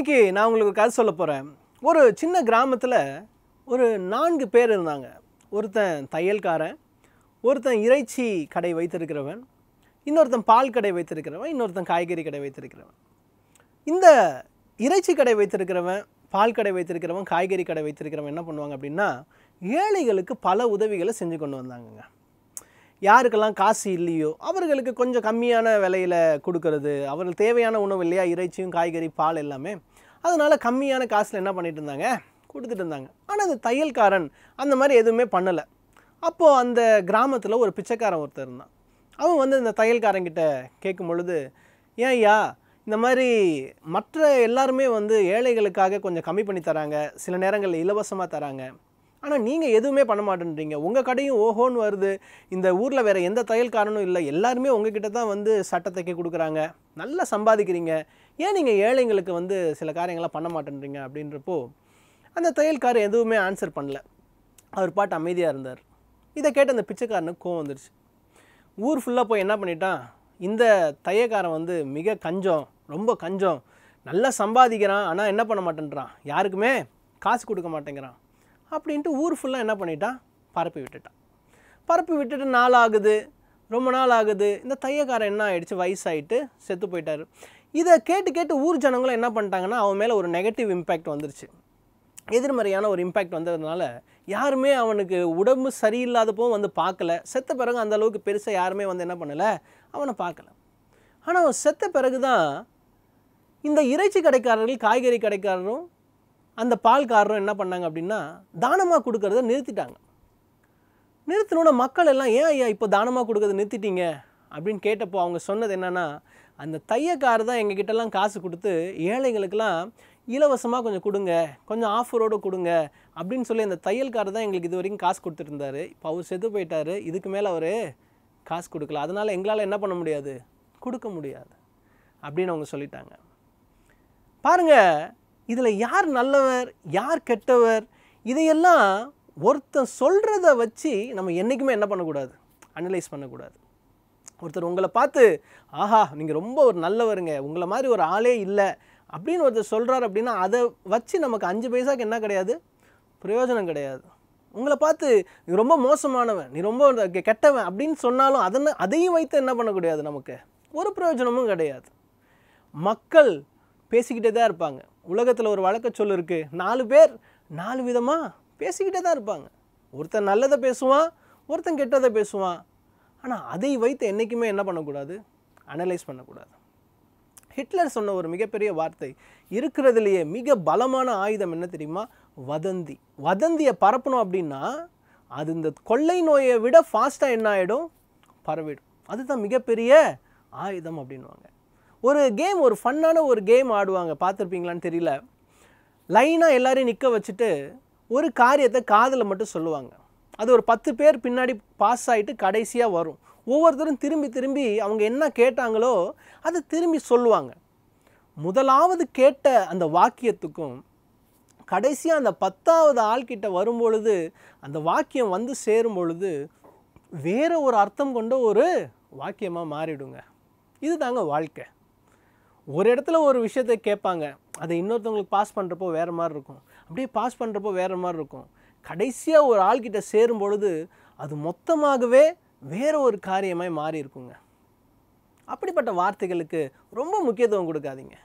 இன்றைக்கி நான் உங்களுக்கு கதை சொல்ல போகிறேன் ஒரு சின்ன கிராமத்தில் ஒரு நான்கு பேர் இருந்தாங்க ஒருத்தன் தையல்காரன் ஒருத்தன் இறைச்சி கடை வைத்திருக்கிறவன் இன்னொருத்தன் பால் கடை வைத்திருக்கிறவன் இன்னொருத்தன் காய்கறி கடை வைத்திருக்கிறவன் இந்த இறைச்சி கடை வைத்திருக்கிறவன் பால் கடை வைத்திருக்கிறவன் காய்கறி கடை வைத்திருக்கிறவன் என்ன பண்ணுவாங்க அப்படின்னா ஏழைகளுக்கு பல உதவிகளை செஞ்சு கொண்டு வந்தாங்கங்க யாருக்கெல்லாம் காசு இல்லையோ அவர்களுக்கு கொஞ்சம் கம்மியான விலையில் கொடுக்கறது அவர்கள் தேவையான உணவு இல்லையா இறைச்சியும் காய்கறி பால் எல்லாமே அதனால் கம்மியான காசில் என்ன பண்ணிகிட்டு இருந்தாங்க கொடுத்துட்டு இருந்தாங்க ஆனால் அது தையல்காரன் அந்த மாதிரி எதுவுமே பண்ணலை அப்போது அந்த கிராமத்தில் ஒரு பிச்சைக்காரன் ஒருத்தர் இருந்தான் அவன் வந்து இந்த தையல்காரங்கிட்ட கேட்கும் பொழுது ஏன் ஐயா இந்த மாதிரி மற்ற எல்லாருமே வந்து ஏழைகளுக்காக கொஞ்சம் கம்மி பண்ணி தராங்க சில நேரங்களில் இலவசமாக தராங்க ஆனால் நீங்கள் எதுவுமே பண்ண மாட்டேன்றீங்க உங்கள் கடையும் ஓஹோன்னு வருது இந்த ஊரில் வேறு எந்த தையல்காரனும் இல்லை எல்லாருமே கிட்ட தான் வந்து சட்டை தைக்க கொடுக்குறாங்க நல்லா சம்பாதிக்கிறீங்க ஏன் நீங்கள் ஏழைங்களுக்கு வந்து சில காரியங்களாம் பண்ண மாட்டேன்றீங்க அப்படின்றப்போ அந்த தையல்கார் எதுவுமே ஆன்சர் பண்ணல அவர் பாட்டு அமைதியாக இருந்தார் இதை கேட்டு அந்த பிச்சைக்காரனுக்கு கோவம் வந்துடுச்சு ஊர் ஃபுல்லாக போய் என்ன பண்ணிட்டான் இந்த தையக்காரன் வந்து மிக கஞ்சம் ரொம்ப கஞ்சம் நல்லா சம்பாதிக்கிறான் ஆனால் என்ன பண்ண மாட்டேன்றான் யாருக்குமே காசு கொடுக்க மாட்டேங்கிறான் அப்படின்ட்டு ஊர் ஃபுல்லாக என்ன பண்ணிட்டான் பரப்பி விட்டுட்டான் பரப்பி விட்டுட்டு நாள் ஆகுது ரொம்ப நாள் ஆகுது இந்த தையக்காரன் என்ன ஆகிடுச்சு வயசாகிட்டு செத்து போயிட்டார் இதை கேட்டு கேட்டு ஊர் ஜனங்களும் என்ன பண்ணிட்டாங்கன்னா அவன் மேலே ஒரு நெகட்டிவ் இம்பேக்ட் வந்துருச்சு எதிர்மறையான ஒரு இம்பேக்ட் வந்ததுனால யாருமே அவனுக்கு உடம்பு சரியில்லாதப்போ வந்து பார்க்கல செத்த பிறகு அந்த அளவுக்கு பெருசாக யாருமே வந்து என்ன பண்ணலை அவனை பார்க்கல ஆனால் அவன் செத்த பிறகு தான் இந்த இறைச்சி கடைக்காரர்கள் காய்கறி கடைக்காரரும் அந்த பால்காரரும் என்ன பண்ணாங்க அப்படின்னா தானமாக கொடுக்கறத நிறுத்திட்டாங்க நிறுத்தினோட மக்கள் எல்லாம் ஏன் ஐயா இப்போ தானமாக கொடுக்கறத நிறுத்திட்டீங்க அப்படின்னு கேட்டப்போ அவங்க சொன்னது என்னென்னா அந்த தையக்காரர் தான் எங்ககிட்டலாம் காசு கொடுத்து ஏழைகளுக்கெல்லாம் இலவசமாக கொஞ்சம் கொடுங்க கொஞ்சம் ஆஃபரோடு கொடுங்க அப்படின்னு சொல்லி அந்த தையல்காரர் தான் எங்களுக்கு இது வரைக்கும் காசு கொடுத்துருந்தாரு இப்போ அவர் செத்து போயிட்டார் இதுக்கு மேலே அவர் காசு கொடுக்கல அதனால் எங்களால் என்ன பண்ண முடியாது கொடுக்க முடியாது அப்படின்னு அவங்க சொல்லிட்டாங்க பாருங்கள் இதில் யார் நல்லவர் யார் கெட்டவர் இதையெல்லாம் ஒருத்தன் சொல்கிறத வச்சு நம்ம என்றைக்குமே என்ன பண்ணக்கூடாது அனலைஸ் பண்ணக்கூடாது ஒருத்தர் உங்களை பார்த்து ஆஹா நீங்கள் ரொம்ப ஒரு நல்லவருங்க உங்களை மாதிரி ஒரு ஆளே இல்லை அப்படின்னு ஒருத்தர் சொல்கிறார் அப்படின்னா அதை வச்சு நமக்கு அஞ்சு பைசாக்கு என்ன கிடையாது பிரயோஜனம் கிடையாது உங்களை பார்த்து நீ ரொம்ப மோசமானவன் நீ ரொம்ப கெட்டவன் அப்படின்னு சொன்னாலும் அதனை அதையும் வைத்து என்ன பண்ணக்கூடாது நமக்கு ஒரு பிரயோஜனமும் கிடையாது மக்கள் பேசிக்கிட்டே தான் இருப்பாங்க உலகத்தில் ஒரு வழக்க சொல் இருக்குது நாலு பேர் நாலு விதமாக பேசிக்கிட்டே தான் இருப்பாங்க ஒருத்தன் நல்லதை பேசுவான் ஒருத்தன் கெட்டதை பேசுவான் ஆனால் அதை வைத்து என்றைக்குமே என்ன பண்ணக்கூடாது அனலைஸ் பண்ணக்கூடாது ஹிட்லர் சொன்ன ஒரு மிகப்பெரிய வார்த்தை இருக்கிறதுலையே மிக பலமான ஆயுதம் என்ன தெரியுமா வதந்தி வதந்தியை பரப்பணும் அப்படின்னா அது இந்த கொள்ளை நோயை விட ஃபாஸ்ட்டாக என்ன ஆகிடும் பரவிடும் அதுதான் மிகப்பெரிய ஆயுதம் அப்படின்வாங்க ஒரு கேம் ஒரு ஃபன்னான ஒரு கேம் ஆடுவாங்க பார்த்துருப்பீங்களான்னு தெரியல லைனாக எல்லோரையும் நிற்க வச்சுட்டு ஒரு காரியத்தை காதில் மட்டும் சொல்லுவாங்க அது ஒரு பத்து பேர் பின்னாடி பாஸ் ஆகிட்டு கடைசியாக வரும் ஒவ்வொருத்தரும் திரும்பி திரும்பி அவங்க என்ன கேட்டாங்களோ அதை திரும்பி சொல்லுவாங்க முதலாவது கேட்ட அந்த வாக்கியத்துக்கும் கடைசியாக அந்த பத்தாவது ஆள்கிட்ட வரும்பொழுது அந்த வாக்கியம் வந்து சேரும் பொழுது வேறு ஒரு அர்த்தம் கொண்ட ஒரு வாக்கியமாக மாறிடுங்க இது தாங்க வாழ்க்கை ஒரு இடத்துல ஒரு விஷயத்த கேட்பாங்க அதை இன்னொருத்தவங்களுக்கு பாஸ் பண்ணுறப்போ வேறு மாதிரி இருக்கும் அப்படியே பாஸ் பண்ணுறப்போ வேறு மாதிரி இருக்கும் கடைசியாக ஒரு ஆள்கிட்ட சேரும் பொழுது அது மொத்தமாகவே வேறு ஒரு காரியமாக மாறி இருக்குங்க அப்படிப்பட்ட வார்த்தைகளுக்கு ரொம்ப முக்கியத்துவம் கொடுக்காதீங்க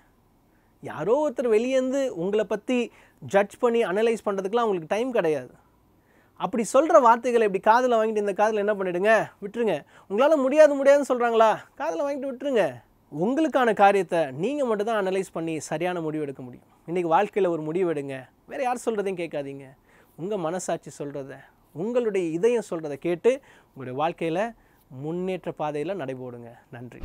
யாரோ ஒருத்தர் வெளியேந்து உங்களை பற்றி ஜட்ஜ் பண்ணி அனலைஸ் பண்ணுறதுக்குலாம் உங்களுக்கு டைம் கிடையாது அப்படி சொல்கிற வார்த்தைகளை இப்படி காதில் வாங்கிட்டு இந்த காதில் என்ன பண்ணிவிடுங்க விட்டுருங்க உங்களால் முடியாது முடியாதுன்னு சொல்கிறாங்களா காதில் வாங்கிட்டு விட்டுருங்க உங்களுக்கான காரியத்தை நீங்கள் மட்டும் தான் அனலைஸ் பண்ணி சரியான முடிவு எடுக்க முடியும் இன்றைக்கி வாழ்க்கையில் ஒரு முடிவு எடுங்க வேறு யார் சொல்கிறதையும் கேட்காதீங்க உங்கள் மனசாட்சி சொல்கிறத உங்களுடைய இதயம் சொல்கிறத கேட்டு உங்களுடைய வாழ்க்கையில் முன்னேற்ற பாதையில் நடைபோடுங்க நன்றி